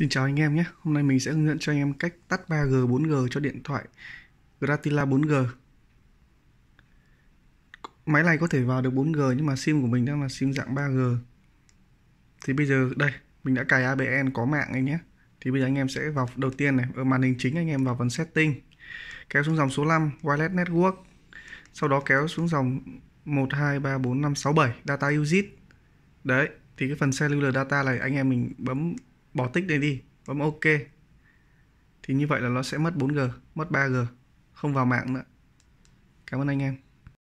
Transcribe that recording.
Xin chào anh em nhé, hôm nay mình sẽ hướng dẫn cho anh em cách tắt 3G, 4G cho điện thoại Gratila 4G Máy này có thể vào được 4G nhưng mà sim của mình đang là sim dạng 3G Thì bây giờ đây, mình đã cài ABN có mạng anh nhé Thì bây giờ anh em sẽ vào đầu tiên này, ở màn hình chính anh em vào phần setting Kéo xuống dòng số 5, wireless network Sau đó kéo xuống dòng 1, 2, 3, 4, 5, 6, 7, data usage Đấy, thì cái phần cellular data này anh em mình bấm bỏ tích này đi bấm ok thì như vậy là nó sẽ mất 4G mất 3G không vào mạng nữa cảm ơn anh em